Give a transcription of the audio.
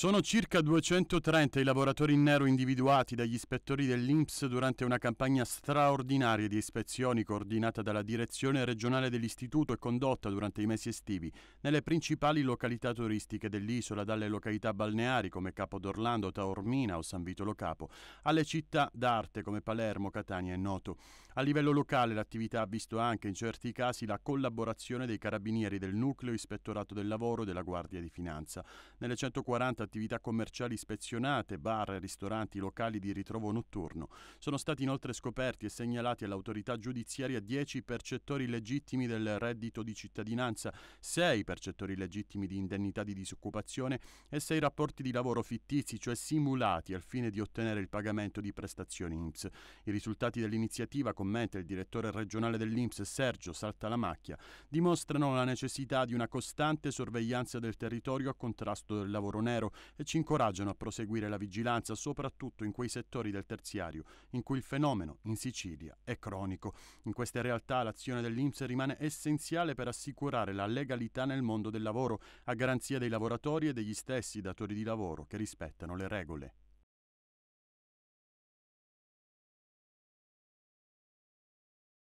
Sono circa 230 i lavoratori in nero individuati dagli ispettori dell'INPS durante una campagna straordinaria di ispezioni coordinata dalla direzione regionale dell'istituto e condotta durante i mesi estivi nelle principali località turistiche dell'isola, dalle località balneari come Capo d'Orlando, Taormina o San Vito Lo Capo, alle città d'arte come Palermo, Catania e Noto. A livello locale l'attività ha visto anche in certi casi la collaborazione dei carabinieri del nucleo ispettorato del lavoro e della Guardia di Finanza. Nelle 140 attività commerciali ispezionate, bar, ristoranti, locali di ritrovo notturno. Sono stati inoltre scoperti e segnalati all'autorità giudiziaria 10 percettori legittimi del reddito di cittadinanza, 6 percettori legittimi di indennità di disoccupazione e 6 rapporti di lavoro fittizi, cioè simulati al fine di ottenere il pagamento di prestazioni INPS. I risultati dell'iniziativa, commenta il direttore regionale dell'INPS Sergio Saltalamacchia, dimostrano la necessità di una costante sorveglianza del territorio a contrasto del lavoro nero zero e ci incoraggiano a proseguire la vigilanza soprattutto in quei settori del terziario in cui il fenomeno in Sicilia è cronico. In queste realtà l'azione dell'Inps rimane essenziale per assicurare la legalità nel mondo del lavoro a garanzia dei lavoratori e degli stessi datori di lavoro che rispettano le regole.